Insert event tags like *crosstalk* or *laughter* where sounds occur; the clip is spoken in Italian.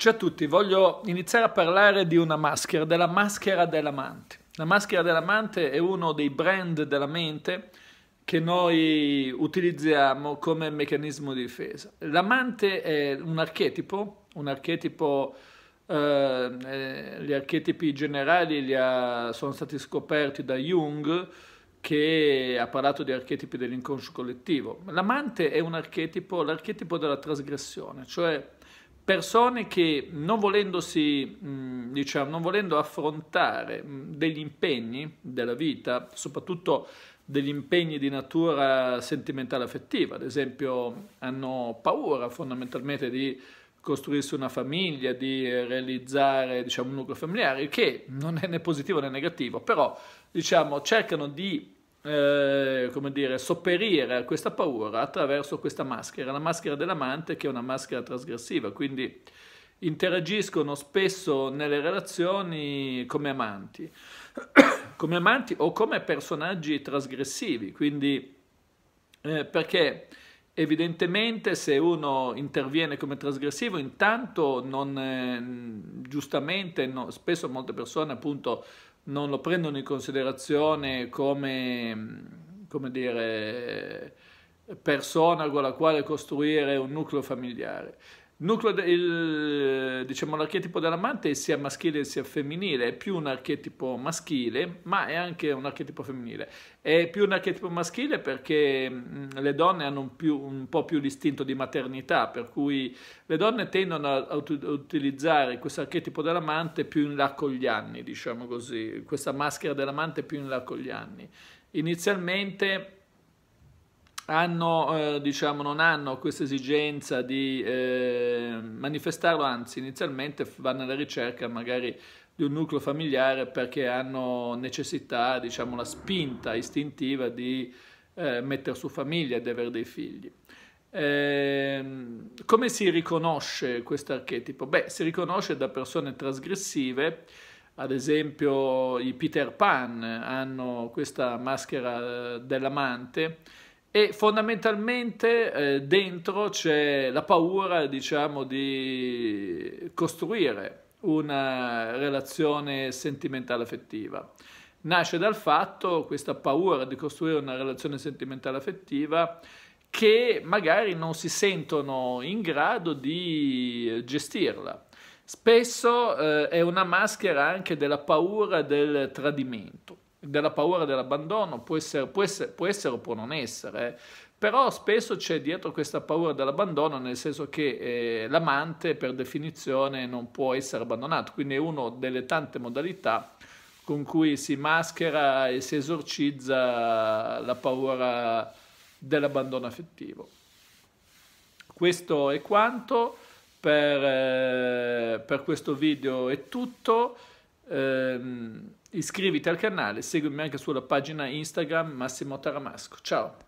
Ciao a tutti, voglio iniziare a parlare di una maschera, della maschera dell'amante. La maschera dell'amante è uno dei brand della mente che noi utilizziamo come meccanismo di difesa. L'amante è un archetipo, un archetipo eh, eh gli archetipi generali ha, sono stati scoperti da Jung che ha parlato di archetipi dell'inconscio collettivo. L'amante è un archetipo, l'archetipo della trasgressione, cioè persone che non volendosi, diciamo, non volendo affrontare degli impegni della vita, soprattutto degli impegni di natura sentimentale affettiva, ad esempio hanno paura fondamentalmente di costruirsi una famiglia, di realizzare diciamo, un nucleo familiare, che non è né positivo né negativo, però diciamo, cercano di eh, come dire, sopperire a questa paura attraverso questa maschera, la maschera dell'amante che è una maschera trasgressiva, quindi interagiscono spesso nelle relazioni come amanti, *coughs* come amanti o come personaggi trasgressivi, quindi eh, perché evidentemente se uno interviene come trasgressivo intanto non, eh, giustamente no, spesso molte persone appunto non lo prendono in considerazione come, come dire, persona con la quale costruire un nucleo familiare. Nucleo, il, diciamo, l'archetipo dell'amante è sia maschile sia femminile, è più un archetipo maschile, ma è anche un archetipo femminile. È più un archetipo maschile perché mh, mm, le donne hanno un, più, un, po' più l'istinto di maternità, per cui le donne tendono a, a utilizzare questo archetipo dell'amante più in là con gli anni, diciamo così, questa maschera dell'amante più in là con gli anni. Inizialmente hanno, eh, diciamo, non hanno questa esigenza di eh, manifestarlo, anzi inizialmente vanno alla ricerca magari di un nucleo familiare perché hanno necessità, diciamo, la spinta istintiva di eh, mettere su famiglia, di avere dei figli. Ehm, come si riconosce questo archetipo? Beh, si riconosce da persone trasgressive, ad esempio i Peter Pan hanno questa maschera eh, dell'amante, e fondamentalmente eh, dentro c'è la paura, diciamo, di costruire una relazione sentimentale affettiva. Nasce dal fatto, questa paura di costruire una relazione sentimentale affettiva, che magari non si sentono in grado di gestirla. Spesso eh, è una maschera anche della paura del tradimento della paura dell'abbandono, può essere, può essere, può essere o può non essere. Però spesso c'è dietro questa paura dell'abbandono, nel senso che eh, l'amante per definizione non può essere abbandonato, quindi è una delle tante modalità con cui si maschera e si esorcizza la paura dell'abbandono affettivo. Questo è quanto, per, eh, per questo video è tutto ehm, iscriviti al canale, seguimi anche sulla pagina Instagram Massimo Taramasco. Ciao!